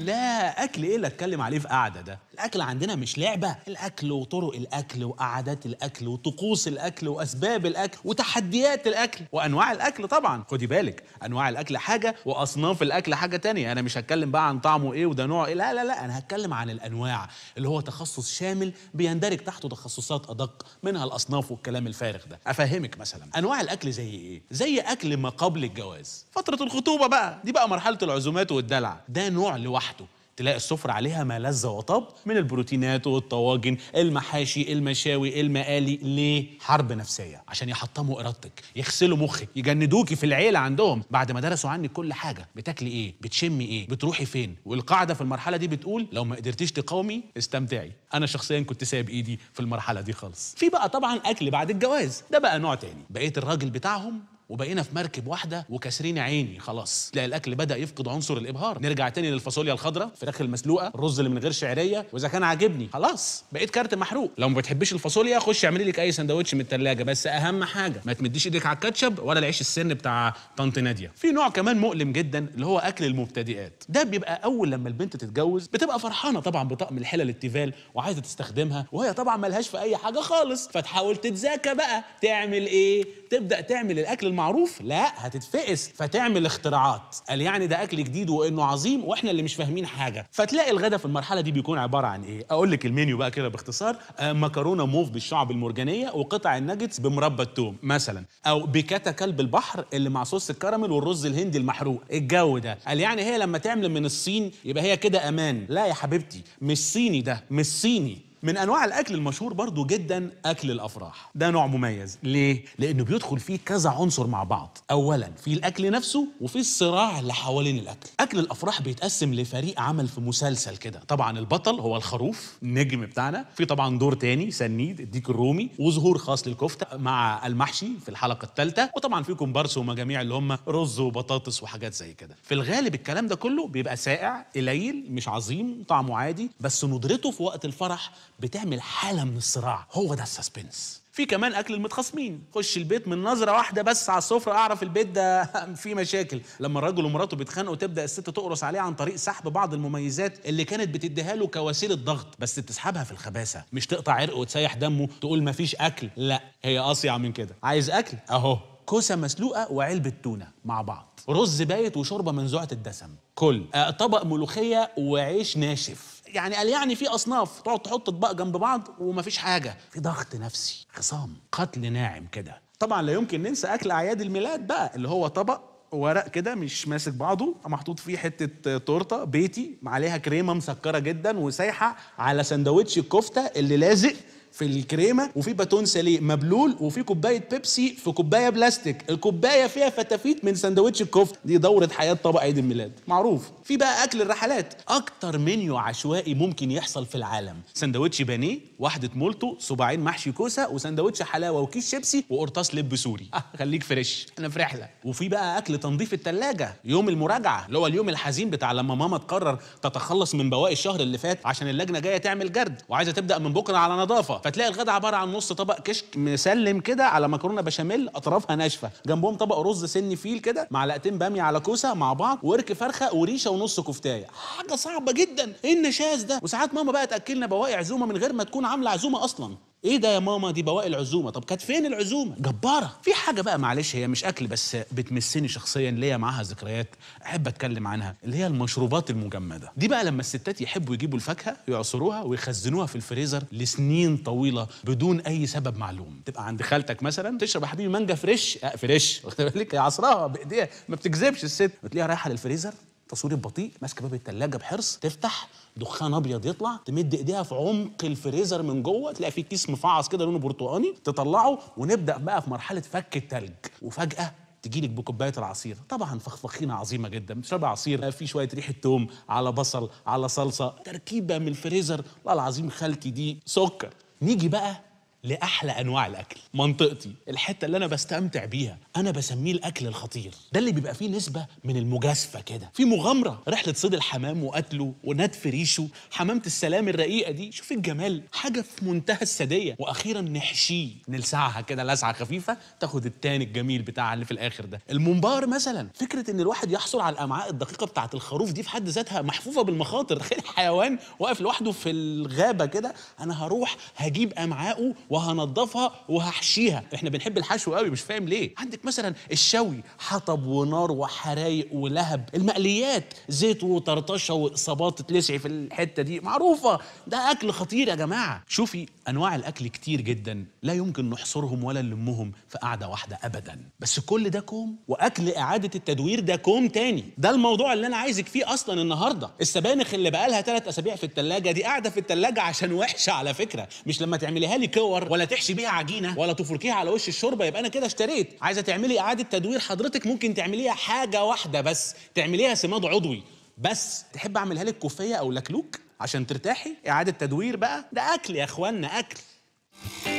لا اكل ايه اللي اتكلم عليه في قعده ده الاكل عندنا مش لعبه الاكل وطرق الاكل وقعدات الاكل وطقوس الاكل واسباب الاكل وتحديات الاكل وانواع الاكل طبعا خدي بالك انواع الاكل حاجه واصناف الاكل حاجه تانية انا مش هتكلم بقى عن طعمه ايه وده نوعه ايه لا لا لا انا هتكلم عن الانواع اللي هو تخصص شامل بيندرج تحته تخصصات ادق منها الاصناف والكلام الفارغ ده افهمك مثلا انواع الاكل زي ايه زي اكل ما قبل الجواز فتره الخطوبه بقى دي بقى مرحله العزومات والدلع ده نوع لوحده لوحده تلاقي السفرة عليها ما لذ وطب من البروتينات والطواجن المحاشي المشاوي المقالي ليه؟ حرب نفسية عشان يحطموا إرادتك يغسلوا مخك يجندوكي في العيلة عندهم بعد ما درسوا عنك كل حاجة بتاكلي إيه؟ بتشمي إيه؟ بتروحي فين؟ والقاعدة في المرحلة دي بتقول لو ما قدرتيش تقاومي استمتعي أنا شخصيا كنت سايب إيدي في المرحلة دي خالص في بقى طبعا أكل بعد الجواز ده بقى نوع تاني بقيت الراجل بتاعهم وبقينا في مركب واحده وكاسرين عيني خلاص تلاقي الاكل بدا يفقد عنصر الابهار نرجع تاني للفاصوليا الخضراء فراخ المسلوقه الرز اللي من غير شعريه واذا كان عاجبني خلاص بقيت كارت محروق لو ما بتحبيش الفاصوليا خش اعملي لك اي سندوتش من الثلاجه بس اهم حاجه ما تمديش ايدك على الكاتشب ولا العيش السن بتاع طنط ناديه في نوع كمان مؤلم جدا اللي هو اكل المبتدئات ده بيبقى اول لما البنت تتجوز بتبقى فرحانه طبعا بطقم الحلل التيفال وعايزه تستخدمها وهي طبعا ملهاش في اي حاجه خالص فتحاول تتذاكى بقى تعمل ايه تبدا تعمل الاكل معروف لا هتتفقس فتعمل اختراعات قال يعني ده اكل جديد وانه عظيم واحنا اللي مش فاهمين حاجه فتلاقي الغدا في المرحله دي بيكون عباره عن ايه اقول لك المنيو بقى كده باختصار آه، مكرونه موف بالشعب المرجانيه وقطع الناجتس بمربى التوم مثلا او بيكاتا كلب البحر اللي مع صوص الكراميل والرز الهندي المحروق الجو ده قال يعني هي لما تعمل من الصين يبقى هي كده امان لا يا حبيبتي مش صيني ده مش صيني من انواع الاكل المشهور برضو جدا اكل الافراح ده نوع مميز ليه لانه بيدخل فيه كذا عنصر مع بعض اولا في الاكل نفسه وفي الصراع اللي حوالين الاكل اكل الافراح بيتقسم لفريق عمل في مسلسل كده طبعا البطل هو الخروف النجم بتاعنا في طبعا دور تاني سنيد الديك الرومي وظهور خاص للكفته مع المحشي في الحلقه الثالثه وطبعا في كومبارس ومجاميع اللي هم رز وبطاطس وحاجات زي كده في الغالب الكلام ده كله بيبقى سائع قليل مش عظيم طعمه عادي بس ندرته في وقت الفرح بتعمل حاله من الصراع هو ده السسبنس في كمان اكل المتخاصمين خش البيت من نظره واحده بس على السفره اعرف البيت ده فيه مشاكل لما الراجل ومراته بيتخانقوا تبدا الست تقرص عليه عن طريق سحب بعض المميزات اللي كانت بتديها له كوسيله ضغط بس بتسحبها في الخباثه مش تقطع عرقه وتسيح دمه تقول مفيش اكل لا هي اصيع من كده عايز اكل اهو كوسه مسلوقه وعلبه تونه مع بعض رز بايت وشوربه منزوعه الدسم كل آه، طبق ملوخيه وعيش ناشف يعني قال يعني في اصناف تقعد تحط اطباق جنب بعض ومفيش حاجه في ضغط نفسي خصام قتل ناعم كده طبعا لا يمكن ننسى اكل اعياد الميلاد بقى اللي هو طبق ورق كده مش ماسك بعضه محطوط فيه حته تورته بيتي عليها كريمه مسكره جدا وسايحه على سندوتش الكفته اللي لازق في الكريمه وفي باتون ساليه مبلول وفي كوبايه بيبسي في كوبايه بلاستيك الكوبايه فيها فتافيت من سندوتش الكفته دي دوره حياه طبق عيد الميلاد معروف في بقى اكل الرحلات اكتر منيو عشوائي ممكن يحصل في العالم سندوتش بانيه واحده مولتو صباعين محشي كوسه وسندوتش حلاوه وكيس شيبسي وقرطاس لب سوري أه خليك فريش انا في رحله وفي بقى اكل تنظيف الثلاجه يوم المراجعه اللي هو اليوم الحزين بتاع لما ماما تقرر تتخلص من بواقي الشهر اللي فات عشان اللجنه جايه تعمل جرد وعايزه تبدا من بكره على نظافه آه، فتلاقي الغدا عباره عن نص طبق كشك مسلم كده على مكرونه بشاميل اطرافها ناشفه جنبهم طبق رز سن فيل كده معلقتين باميه على كوسه مع بعض ورك فرخه وريشه ونص كفتايه حاجه صعبه جدا ايه النشاز ده وساعات ماما بقى تاكلنا بواقي عزومه من غير ما تكون عامله عزومه اصلا ايه ده يا ماما دي بواقي العزومه طب كانت فين العزومه جباره في حاجه بقى معلش هي مش اكل بس بتمسني شخصيا ليا معاها ذكريات احب اتكلم عنها اللي هي المشروبات المجمده دي بقى لما الستات يحبوا يجيبوا الفاكهه يعصروها ويخزنوها في الفريزر لسنين طويله بدون اي سبب معلوم تبقى عند خالتك مثلا تشرب يا حبيبي مانجا فريش آه، فريش واخد بالك هي بايديها ما بتكذبش الست بتلاقيها رايحه للفريزر التصوير البطيء ماسكه باب الثلاجه بحرص تفتح دخان ابيض يطلع تمد ايديها في عمق الفريزر من جوه تلاقي فيه كيس مفعص كده لونه برتقاني تطلعه ونبدا بقى في مرحله فك التلج وفجاه تجيلك بكوبايه العصير طبعا فخفخينه عظيمه جدا بتشربي عصير آه، في شويه ريحه توم على بصل على صلصه تركيبه من الفريزر والله العظيم خالتي دي سكر نيجي بقى لاحلى انواع الاكل منطقتي الحته اللي انا بستمتع بيها انا بسميه الاكل الخطير ده اللي بيبقى فيه نسبه من المجازفه كده في مغامره رحله صيد الحمام وقتله ونتف ريشه حمامه السلام الرقيقه دي شوف الجمال حاجه في منتهى الساديه واخيرا نحشيه نلسعها كده لسعه خفيفه تاخد التاني الجميل بتاعها اللي في الاخر ده الممبار مثلا فكره ان الواحد يحصل على الامعاء الدقيقه بتاعه الخروف دي في حد ذاتها محفوفه بالمخاطر تخيل حيوان واقف لوحده في الغابه كده انا هروح هجيب امعائه وهنضفها وهحشيها احنا بنحب الحشو قوي مش فاهم ليه عندك مثلا الشوي حطب ونار وحرايق ولهب المقليات زيت وطرطشه واصابات تلسعي في الحته دي معروفه ده اكل خطير يا جماعه شوفي انواع الاكل كتير جدا لا يمكن نحصرهم ولا نلمهم في قعده واحده ابدا بس كل ده كوم واكل اعاده التدوير ده كوم تاني ده الموضوع اللي انا عايزك فيه اصلا النهارده السبانخ اللي بقالها ثلاث اسابيع في الثلاجه دي قاعده في الثلاجه عشان وحشه على فكره مش لما تعمليها لي كور الخضار ولا تحشي بيها عجينه ولا تفركيها على وش الشوربه يبقى انا كده اشتريت عايزه تعملي اعاده تدوير حضرتك ممكن تعمليها حاجه واحده بس تعمليها سماد عضوي بس تحب اعملها لك كوفيه او لكلوك عشان ترتاحي اعاده تدوير بقى ده اكل يا اخوانا اكل